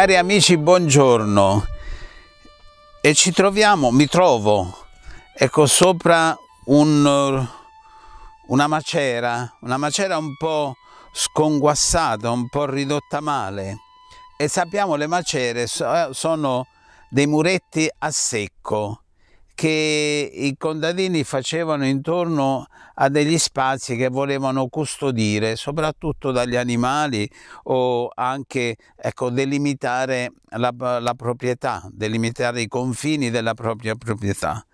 Cari amici, buongiorno. E ci troviamo, mi trovo, ecco, sopra un, una macera, una macera un po' sconguassata, un po' ridotta male. E sappiamo le macere sono dei muretti a secco che i contadini facevano intorno a degli spazi che volevano custodire, soprattutto dagli animali o anche ecco, delimitare la, la proprietà, delimitare i confini della propria proprietà.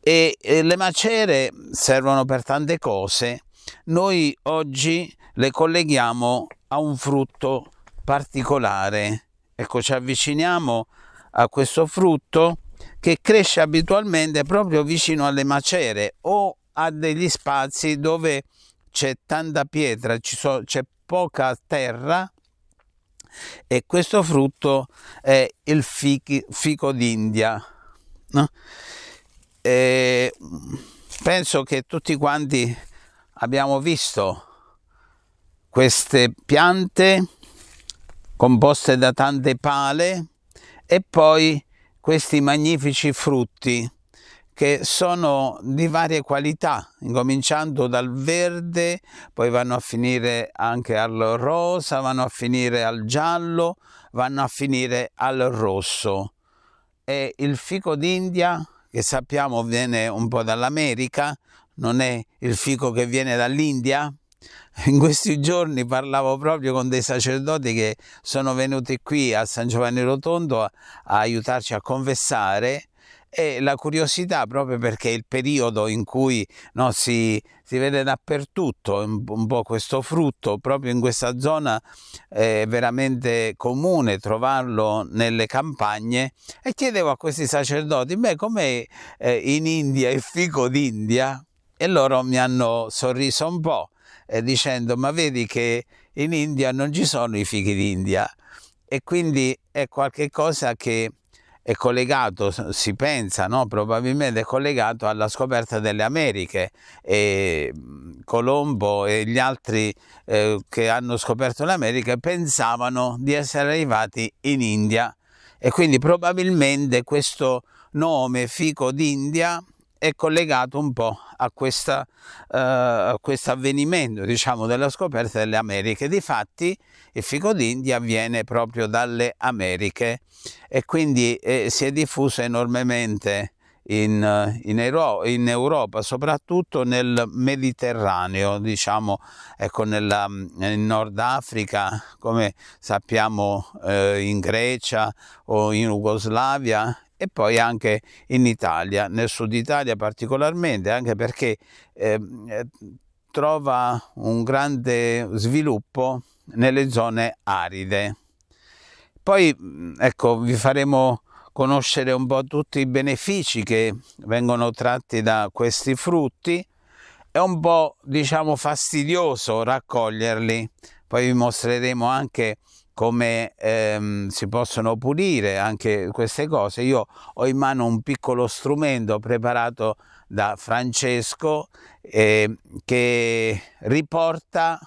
E, e le macere servono per tante cose. Noi oggi le colleghiamo a un frutto particolare. Ecco, ci avviciniamo a questo frutto che cresce abitualmente proprio vicino alle macere o a degli spazi dove c'è tanta pietra, so, c'è poca terra e questo frutto è il fichi, fico d'India. No? penso che tutti quanti abbiamo visto queste piante composte da tante pale e poi questi magnifici frutti che sono di varie qualità, incominciando dal verde, poi vanno a finire anche al rosa, vanno a finire al giallo, vanno a finire al rosso. E il fico d'India, che sappiamo viene un po' dall'America, non è il fico che viene dall'India, In questi giorni parlavo proprio con dei sacerdoti che sono venuti qui a San Giovanni Rotondo a, a aiutarci a confessare e la curiosità proprio perché è il periodo in cui no, si, si, vede dappertutto un, un, po' questo frutto, proprio in questa zona eh, è veramente comune trovarlo nelle campagne e chiedevo a questi sacerdoti, beh com'è eh, in India il fico d'India? E loro mi hanno sorriso un po' eh, dicendo ma vedi che in India non ci sono i fichi d'India e quindi è qualcosa che è collegato, si pensa, no? probabilmente è collegato alla scoperta delle Americhe e mm, Colombo e gli altri eh, che hanno scoperto l'America pensavano di essere arrivati in India e quindi probabilmente questo nome fico d'India è collegato un po' a, questa, eh, a questo avvenimento diciamo, della scoperta delle Americhe. Difatti il fico d'India viene proprio dalle Americhe e quindi eh, si è diffuso enormemente in, in, Euro, in, Europa, soprattutto nel Mediterraneo, diciamo, ecco, nella, in Nord Africa, come sappiamo eh, in Grecia o in Jugoslavia, e poi anche in Italia, nel sud Italia particolarmente, anche perché ehm, eh, trova un grande sviluppo nelle zone aride. Poi ecco, vi faremo conoscere un po' tutti i benefici che vengono tratti da questi frutti. È un po' diciamo fastidioso raccoglierli. Poi vi mostreremo anche come ehm, si possono pulire anche queste cose. Io ho in mano un piccolo strumento preparato da Francesco eh, che riporta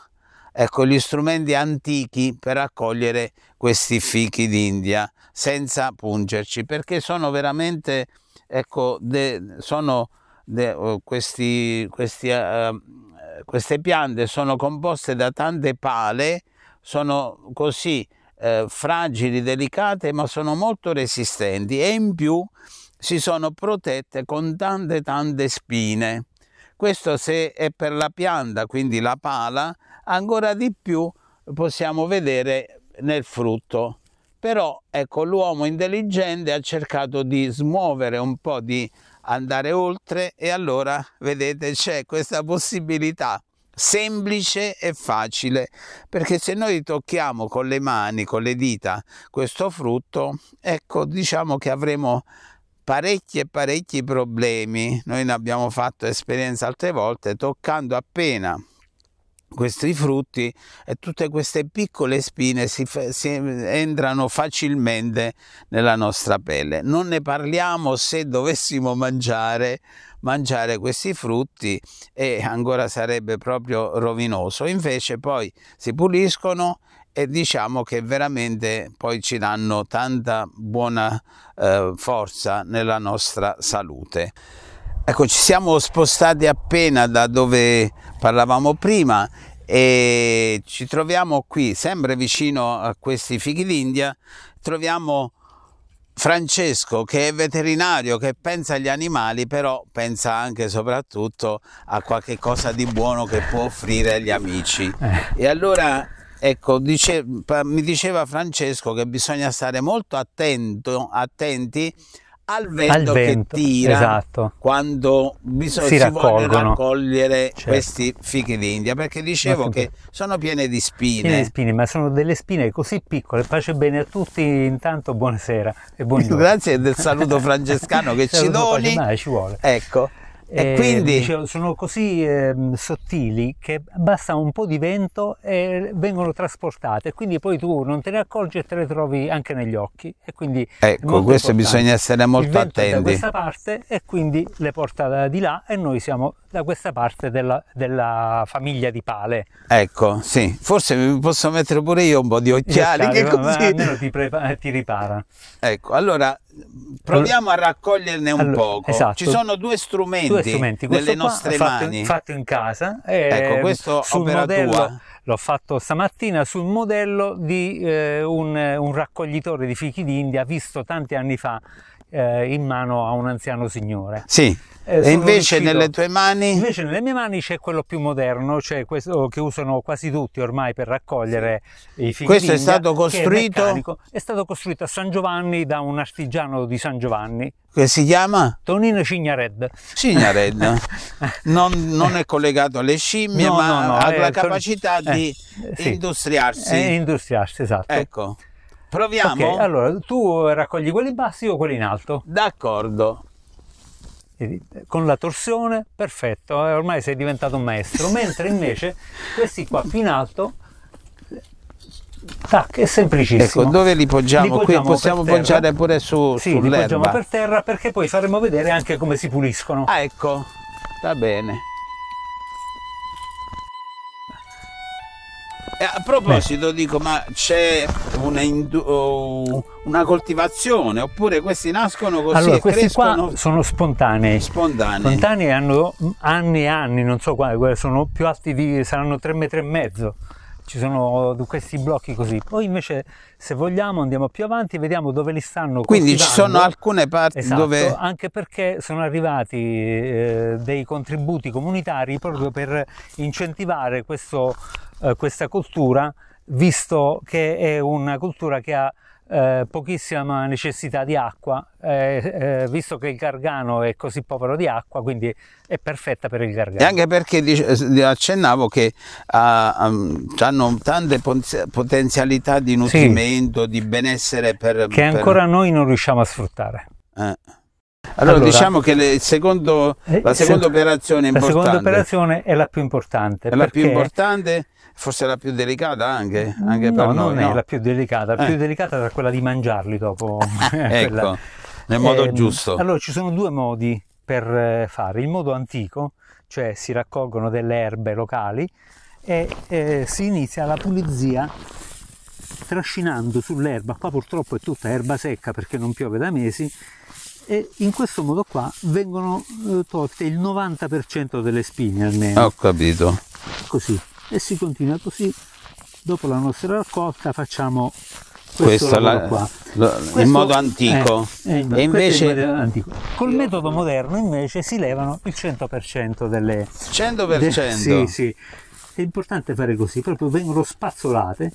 ecco, gli strumenti antichi per raccogliere questi fichi d'India senza pungerci perché sono veramente ecco, de, sono de, questi, questi, uh, queste piante sono composte da tante pale sono così eh, fragili, delicate, ma sono molto resistenti e in più si sono protette con tante tante spine. Questo se è per la pianta, quindi la pala, ancora di più possiamo vedere nel frutto. Però ecco, l'uomo intelligente ha cercato di smuovere un po', di andare oltre e allora vedete c'è questa possibilità semplice e facile, perché se noi tocchiamo con le mani, con le dita questo frutto, ecco diciamo che avremo parecchi e parecchi problemi, noi ne abbiamo fatto esperienza altre volte, toccando appena questi frutti e tutte queste piccole spine si, si, entrano facilmente nella nostra pelle. Non ne parliamo se dovessimo mangiare mangiare questi frutti e ancora sarebbe proprio rovinoso. Invece poi si puliscono e diciamo che veramente poi ci danno tanta buona eh, forza nella nostra salute. Ecco, ci siamo spostati appena da dove parlavamo prima e ci troviamo qui, sempre vicino a questi fichi d'India, troviamo Francesco, che è veterinario, che pensa agli animali, però pensa anche e soprattutto a qualche cosa di buono che può offrire agli amici. Eh. E allora, ecco, dice, mi diceva Francesco che bisogna stare molto attento, attenti al vento, al vento che tira esatto. quando bisogna si, si vuole raccogliere certo. questi fichi d'India perché dicevo che sono piene di spine. Piene di spine, ma sono delle spine così piccole. Pace bene a tutti, intanto buonasera e buongiorno. Grazie del saluto francescano che ci doni. Mai, ci vuole. Ecco. E, e eh, quindi? Dicevo, sono così eh, sottili che basta un po' di vento e vengono trasportate, quindi poi tu non te ne accorgi e te le trovi anche negli occhi. E quindi ecco, questo importante. bisogna essere molto attenti. da questa parte e quindi le porta da, di là e noi siamo da questa parte della, della famiglia di Pale. Ecco, sì, forse mi posso mettere pure io un po' di occhiali, che così... Almeno ti, ti ripara. Ecco, allora proviamo a raccoglierne un allora, poco. Esatto. Ci sono due strumenti, due strumenti. nelle nostre qua, mani. Fatto in, fatto in casa. ecco, ehm, questo opera modello, tua l'ho fatto stamattina sul modello di eh, un, un, raccoglitore di fichi d'India visto tanti anni fa eh, in mano a un anziano signore. Sì. Eh, e invece riuscito... nelle tue mani? Invece nelle mie mani c'è quello più moderno, cioè questo che usano quasi tutti ormai per raccogliere sì. i fichi Questo è stato costruito? È, è stato costruito a San Giovanni da un artigiano di San Giovanni, che si chiama? Tonino Cignared. Cignared. non, non, è collegato alle scimmie, no, ma no, no, ha la capacità di di eh, sì. industriarsi. E eh, industriarsi, esatto. Ecco. Proviamo. Okay, allora, tu raccogli quelli bassi, o quelli in alto. D'accordo. Con la torsione, perfetto, eh, ormai sei diventato un maestro, mentre invece questi qua più in alto tac, è semplicissimo. Ecco, dove li poggiamo? Li poggiamo Qui possiamo poggiare pure su, sì, sull'erba. Li poggiamo per terra perché poi faremo vedere anche come si puliscono. Ah, ecco, va bene. Eh, a proposito, Beh. dico, ma c'è una, indu- una, coltivazione oppure questi nascono così? Allora, questi crescono... qua sono spontanei. Spontanei. Spontanei hanno anni e anni, non so quale, sono più alti di, saranno 3 metri e mezzo ci sono questi blocchi così. Poi invece se vogliamo andiamo più avanti e vediamo dove li stanno. Quindi ci sono alcune parti esatto, dove... Anche perché sono arrivati eh, dei contributi comunitari proprio per incentivare questo, eh, questa cultura, visto che è una cultura che ha eh, pochissima necessità di acqua, eh, eh, visto che il Gargano è così povero di acqua, quindi è perfetta per il Gargano. E anche perché eh, accennavo che ah, ah hanno tante potenzialità di nutrimento, sì, di benessere per... Che per... ancora noi non riusciamo a sfruttare. Eh. Allora, allora, diciamo che le, secondo, eh, la seconda se, operazione importante. La seconda operazione è la più importante. È la più importante forse la più delicata anche, anche no, per noi. Non no? è la più delicata, la eh. più delicata era quella di mangiarli dopo. ecco, nel modo eh, giusto. Allora ci sono due modi per eh, fare, il modo antico, cioè si raccolgono delle erbe locali e eh, si inizia la pulizia trascinando sull'erba, qua purtroppo è tutta erba secca perché non piove da mesi, e in questo modo qua vengono eh, tolte il 90% delle spine almeno. Ho capito. Così e si continua così. Dopo la nostra raccolta facciamo questo, questo la, qua. Lo, questo, in modo antico. Eh, eh, e invece, modo antico. Col metodo moderno invece si levano il 100% delle... 100%? De, sì, sì. È importante fare così, proprio vengono spazzolate.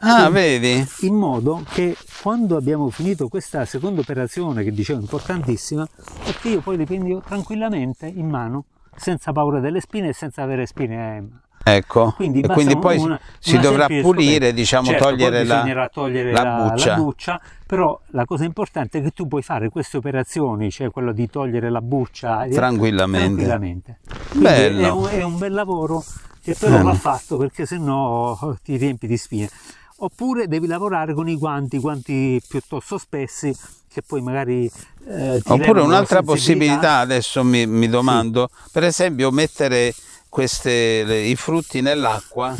Ah, in, vedi? In modo che quando abbiamo finito questa seconda operazione, che dicevo importantissima, è che io poi le prendo tranquillamente in mano, senza paura delle spine e senza avere spine. Eh, Ecco, quindi, quindi poi una, si dovrà pulire, diciamo, certo, togliere, la, togliere la, la, buccia. la, buccia. però la cosa importante è che tu puoi fare queste operazioni, cioè quello di togliere la buccia eh, tranquillamente. tranquillamente. Bello. È un, è un, bel lavoro che però mm. va fatto perché sennò oh, ti riempi di spine. Oppure devi lavorare con i guanti, guanti piuttosto spessi che poi magari... Eh, Oppure un'altra possibilità, adesso mi, mi domando, sì. per esempio mettere queste, le, i frutti nell'acqua?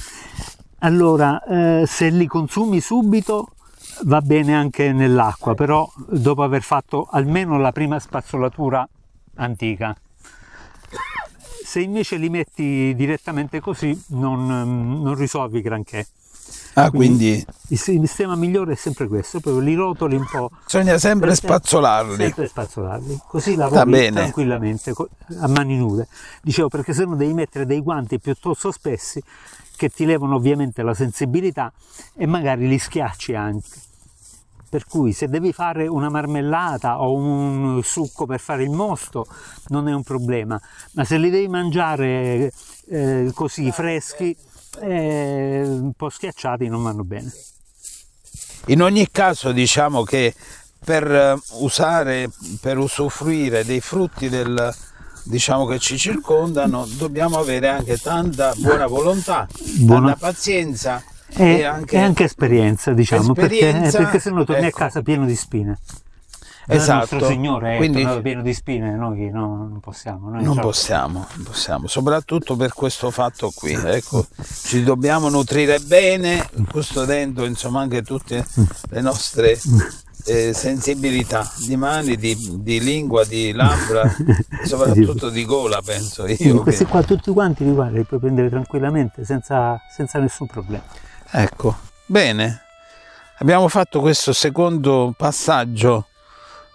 Allora, eh, se li consumi subito va bene anche nell'acqua, però dopo aver fatto almeno la prima spazzolatura antica. Se invece li metti direttamente così non, mm, non risolvi granché. Ah, quindi, quindi, il sistema migliore è sempre questo, poi li rotoli un po'. Bisogna sempre spazzolarli. Sempre spazzolarli, così lavori tranquillamente, a mani nude. Dicevo, perché se no devi mettere dei guanti piuttosto spessi che ti levano ovviamente la sensibilità e magari li schiacci anche. Per cui se devi fare una marmellata o un succo per fare il mosto non è un problema, ma se li devi mangiare eh, così freschi e un po' schiacciati non vanno bene. In ogni caso diciamo che per eh, usare, per usufruire dei frutti del, diciamo, che ci circondano dobbiamo avere anche tanta buona volontà, buona. tanta pazienza e, e, anche, e anche, esperienza, diciamo, esperienza, perché, perché se no torni ecco. a casa pieno di spine esatto. nostro Signore è eh, Quindi, pieno di spine, noi no, non possiamo. Noi non possiamo, possiamo, soprattutto per questo fatto qui. Ecco, ci dobbiamo nutrire bene, custodendo insomma anche tutte le nostre eh, sensibilità di mani, di, di, lingua, di labbra, soprattutto di gola, penso io. Sì, questi che... qua tutti quanti li guardi, li puoi prendere tranquillamente, senza, senza nessun problema. Ecco, bene. Abbiamo fatto questo secondo passaggio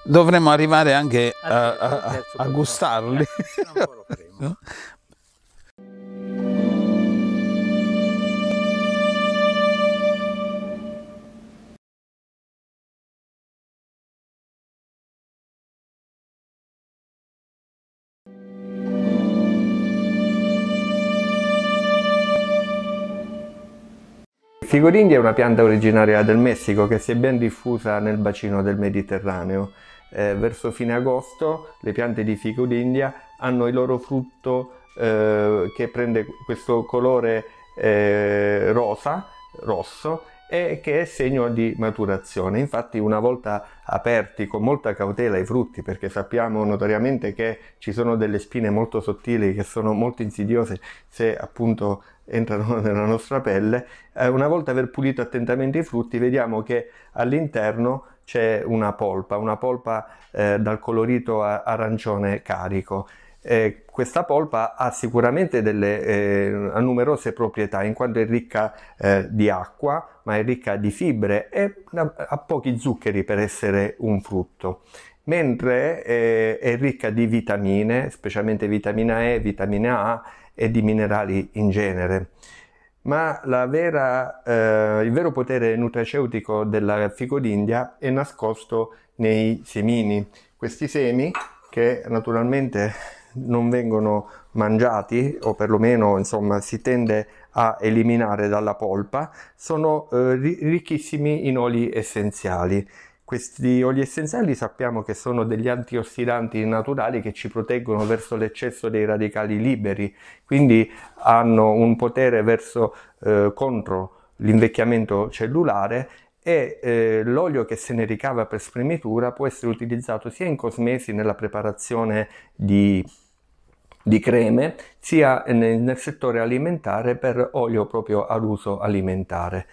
dovremmo arrivare anche a, a, a, a gustarli. Eh, no? è una pianta originaria del Messico che si è ben diffusa nel bacino del Mediterraneo eh, verso fine agosto le piante di fico d'India hanno il loro frutto eh, che prende questo colore eh, rosa, rosso e che è segno di maturazione. Infatti una volta aperti con molta cautela i frutti perché sappiamo notoriamente che ci sono delle spine molto sottili che sono molto insidiose se appunto entrano nella nostra pelle, eh, una volta aver pulito attentamente i frutti vediamo che all'interno c'è una polpa, una polpa eh, dal colorito arancione carico. Eh, questa polpa ha sicuramente delle eh, numerose proprietà in quanto è ricca eh, di acqua, ma è ricca di fibre e ha pochi zuccheri per essere un frutto mentre eh, è ricca di vitamine, specialmente vitamina E, vitamina A e di minerali in genere ma vera, eh, il vero potere nutraceutico della fico d'India è nascosto nei semini. Questi semi, che naturalmente non vengono mangiati, o perlomeno insomma, si tende a eliminare dalla polpa, sono eh, ricchissimi in oli essenziali questi oli essenziali sappiamo che sono degli antiossidanti naturali che ci proteggono verso l'eccesso dei radicali liberi, quindi hanno un potere verso, eh, contro l'invecchiamento cellulare e eh, l'olio che se ne ricava per spremitura può essere utilizzato sia in cosmesi nella preparazione di, di creme, sia nel, nel settore alimentare per olio proprio ad uso alimentare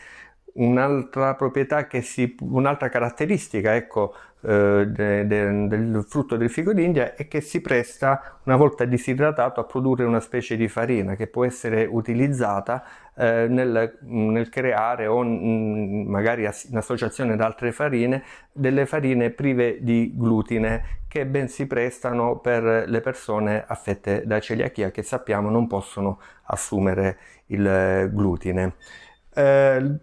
un'altra proprietà che si, un'altra caratteristica ecco, eh, de, de, del frutto del fico d'India è che si presta una volta disidratato a produrre una specie di farina che può essere utilizzata eh, nel, nel, creare o mh, mm, magari as- in associazione ad altre farine delle farine prive di glutine che ben si prestano per le persone affette da celiachia che sappiamo non possono assumere il eh, glutine. Eh,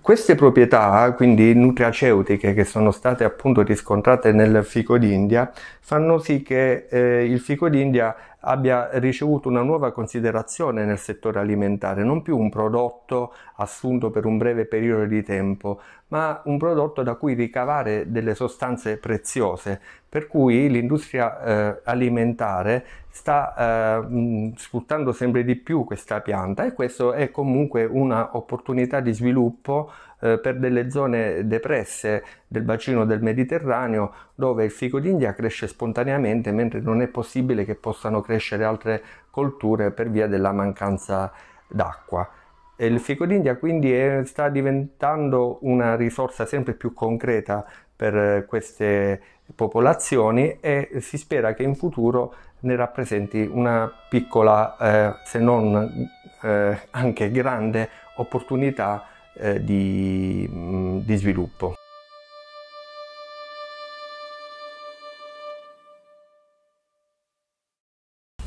queste proprietà, quindi nutraceutiche, che sono state appunto riscontrate nel fico d'India, fanno sì che eh, il fico d'India abbia ricevuto una nuova considerazione nel settore alimentare, non più un prodotto assunto per un breve periodo di tempo, ma un prodotto da cui ricavare delle sostanze preziose, per cui l'industria eh, alimentare sta eh, mm, sfruttando sempre di più questa pianta e questo è comunque un'opportunità di sviluppo eh, per delle zone depresse del bacino del Mediterraneo dove il fico d'India cresce spontaneamente mentre non è possibile che possano crescere altre colture per via della mancanza d'acqua. Il fico d'India quindi è, sta diventando una risorsa sempre più concreta per queste popolazioni e si spera che in futuro ne rappresenti una piccola, eh, se non eh, anche grande, opportunità eh, di, mm, di sviluppo.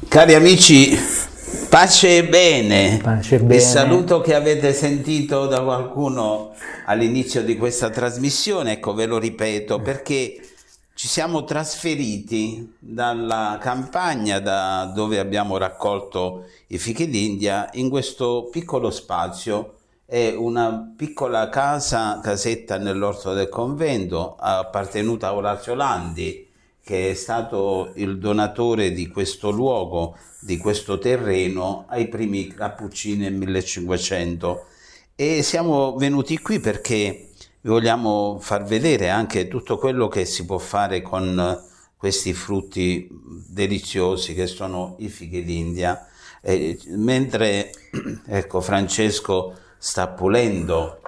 Cari amici, Pace e bene. Pace bene. Il saluto che avete sentito da qualcuno all'inizio di questa trasmissione, ecco ve lo ripeto, perché ci siamo trasferiti dalla campagna da dove abbiamo raccolto i fichi d'India in questo piccolo spazio è una piccola casa, casetta nell'orto del convento appartenuta a Orazio Landi che è stato il donatore di questo luogo, di questo terreno, ai primi cappuccini nel 1500. E siamo venuti qui perché vogliamo far vedere anche tutto quello che si può fare con questi frutti deliziosi che sono i fichi d'India. E mentre ecco, Francesco sta pulendo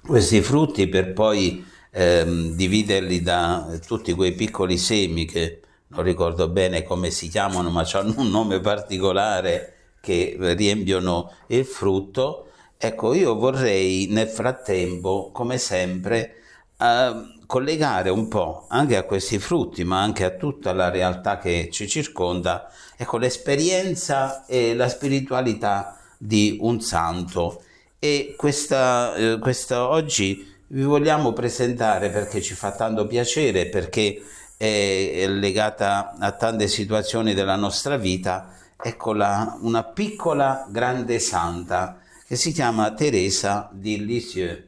questi frutti per poi ehm, dividerli da tutti quei piccoli semi che non ricordo bene come si chiamano, ma hanno un nome particolare che riempiono il frutto. Ecco, io vorrei nel frattempo, come sempre, eh, collegare un po' anche a questi frutti, ma anche a tutta la realtà che ci circonda, ecco, l'esperienza e la spiritualità di un santo. E questa, eh, questa oggi vi vogliamo presentare perché ci fa tanto piacere, perché è legata a tante situazioni della nostra vita, eccola una piccola grande santa che si chiama Teresa di Lisieux.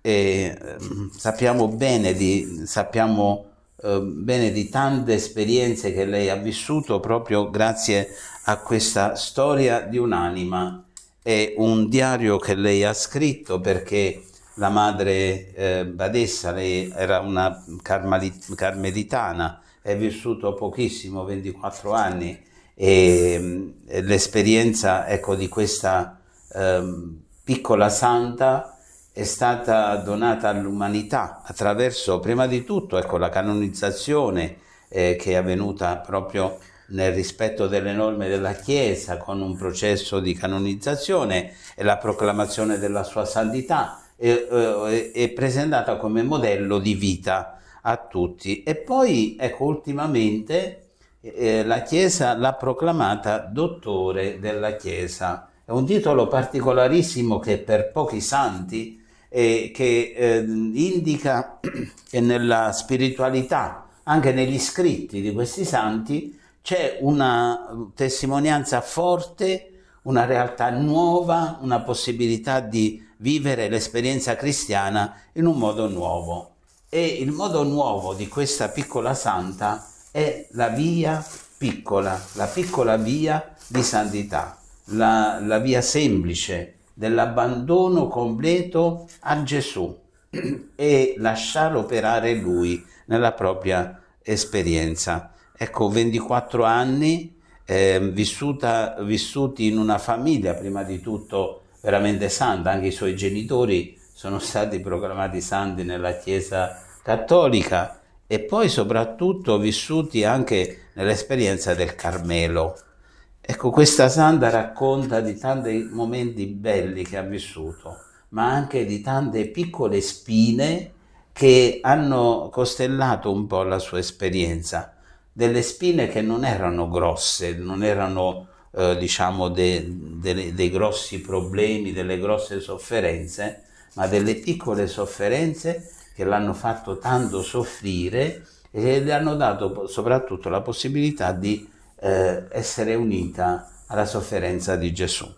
E ehm, sappiamo bene di, sappiamo, eh, bene di tante esperienze che lei ha vissuto proprio grazie a questa storia di un'anima. È un diario che lei ha scritto perché la madre eh, badessa, lei era una carmelitana, è vissuto pochissimo, 24 anni, e, e l'esperienza ecco, di questa eh, piccola santa è stata donata all'umanità attraverso, prima di tutto, ecco, la canonizzazione eh, che è avvenuta proprio nel rispetto delle norme della Chiesa con un processo di canonizzazione e la proclamazione della sua santità e, eh, e presentata come modello di vita a tutti. E poi, ecco, ultimamente eh, la Chiesa l'ha proclamata dottore della Chiesa. È un titolo particolarissimo che per pochi santi eh, che eh, indica che nella spiritualità, anche negli scritti di questi santi, c'è una testimonianza forte una realtà nuova, una possibilità di vivere l'esperienza cristiana in un modo nuovo. E il modo nuovo di questa piccola santa è la via piccola, la piccola via di santità, la, la via semplice dell'abbandono completo a Gesù e lasciare operare lui nella propria esperienza. Ecco, 24 anni eh, vissuta, vissuti in una famiglia prima di tutto veramente santa, anche i suoi genitori sono stati proclamati santi nella Chiesa cattolica e poi soprattutto vissuti anche nell'esperienza del Carmelo. Ecco, questa santa racconta di tanti momenti belli che ha vissuto, ma anche di tante piccole spine che hanno costellato un po' la sua esperienza delle spine che non erano grosse, non erano eh, diciamo de, de, dei grossi problemi, delle grosse sofferenze, ma delle piccole sofferenze che l'hanno fatto tanto soffrire e le hanno dato soprattutto la possibilità di eh, essere unita alla sofferenza di Gesù.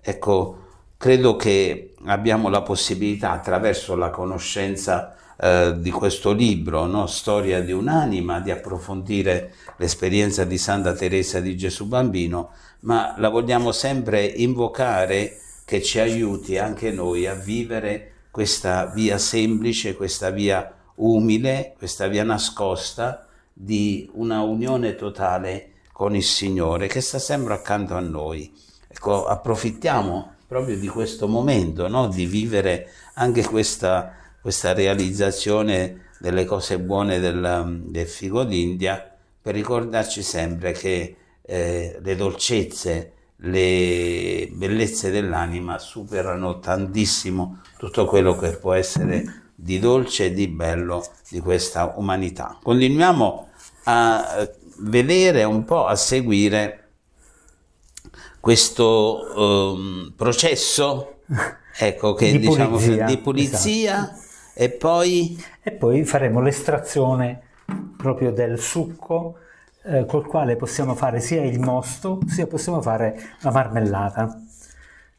Ecco, credo che abbiamo la possibilità attraverso la conoscenza eh, di questo libro, no? Storia di un'anima, di approfondire l'esperienza di Santa Teresa di Gesù Bambino, ma la vogliamo sempre invocare che ci aiuti anche noi a vivere questa via semplice, questa via umile, questa via nascosta di una unione totale con il Signore che sta sempre accanto a noi. Ecco, approfittiamo proprio di questo momento, no? di vivere anche questa questa realizzazione delle cose buone del, del figo d'India per ricordarci sempre che eh, le dolcezze, le bellezze dell'anima superano tantissimo tutto quello che può essere di dolce e di bello di questa umanità. Continuiamo a eh, vedere un po', a seguire questo um, processo ecco, che, di diciamo, pulizia, di pulizia esatto e poi? E poi faremo l'estrazione proprio del succo eh, col quale possiamo fare sia il mosto sia possiamo fare la marmellata.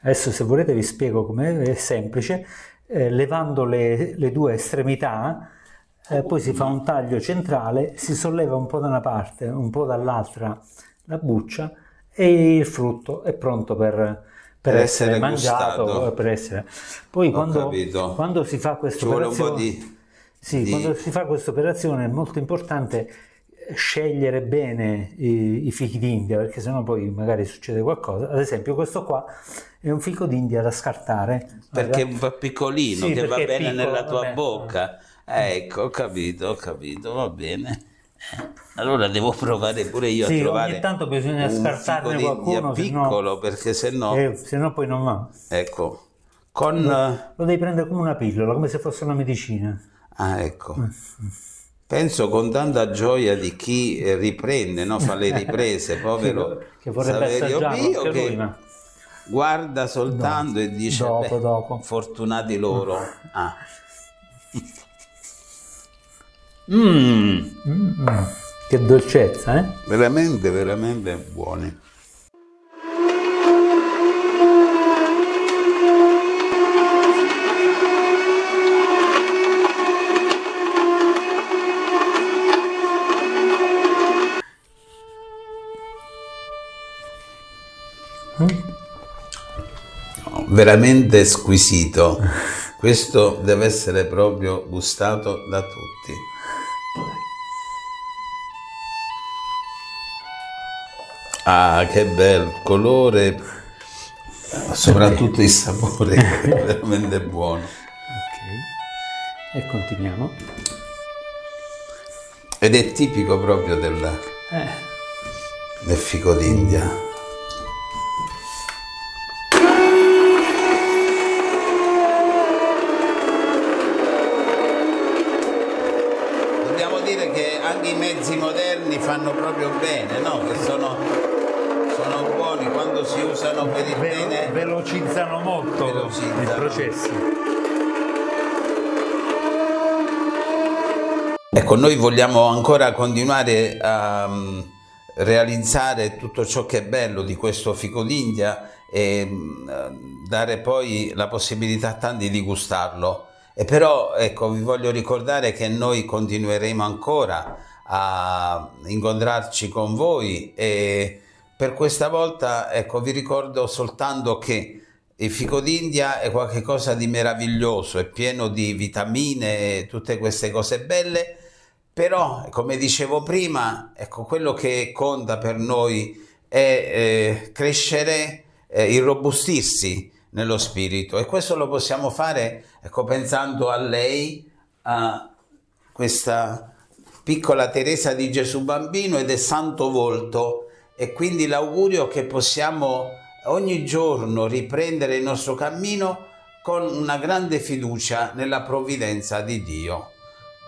Adesso se volete vi spiego come è semplice. Eh, levando le, le, due estremità eh, poi si fa un taglio centrale, si solleva un po' da una parte, un po' dall'altra la buccia e il frutto è pronto per, per, essere, essere mangiato. Per essere. Poi quando, quando, si fa questa operazione... Di, sì, di... quando si fa questa operazione è molto importante scegliere bene i, i fichi d'India perché sennò poi magari succede qualcosa. Ad esempio questo qua è un fico d'India da scartare. Perché è un po' piccolino, sì, che va bene piccolo, nella tua bene. bocca. Eh, ecco, ho capito, ho capito, va bene. Allora devo provare pure io sì, a trovare ogni tanto bisogna scartarne qualcuno piccolo sennò, perché sennò eh, poi non va. Ecco. Con eh, lo, devi prendere come una pillola, come se fosse una medicina. Ah, ecco. Mm. Penso con tanta gioia di chi eh, riprende, no? fa le riprese, povero che, che Saverio Pio che lui, ma... guarda soltanto dopo, e dice dopo, beh, dopo. fortunati loro. Ah. Mmm. Mm. Che dolcezza, eh? Veramente, veramente buoni. Mm. Oh, veramente squisito. Questo deve essere proprio gustato da tutti. Ah, che bel colore, soprattutto il sapore, è veramente buono. Ok, e continuiamo. Ed è tipico proprio del, eh. del fico d'India. Dobbiamo dire che anche i mezzi moderni fanno proprio bene. Ecco, noi vogliamo ancora continuare a mm, realizzare tutto ciò che è bello di questo fico d'India e mm, dare poi la possibilità a tanti di gustarlo. E però ecco, vi voglio ricordare che noi continueremo ancora a incontrarci con voi e per questa volta ecco, vi ricordo soltanto che il fico d'India è qualcosa di meraviglioso, è pieno di vitamine e tutte queste cose belle però, come dicevo prima, ecco, quello che conta per noi è eh, crescere, eh, irrobustirsi nello spirito e questo lo possiamo fare ecco, pensando a lei, a questa piccola Teresa di Gesù Bambino e del santo volto e quindi l'augurio che possiamo ogni giorno riprendere il nostro cammino con una grande fiducia nella provvidenza di Dio.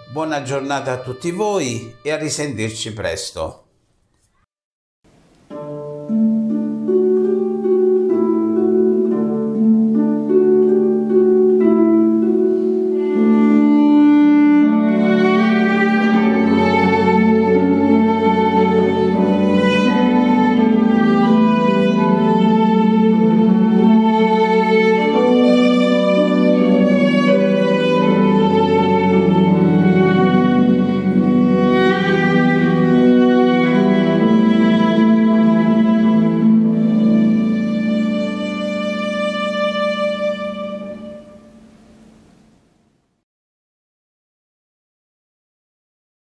Buona giornata a tutti voi e a risentirci presto.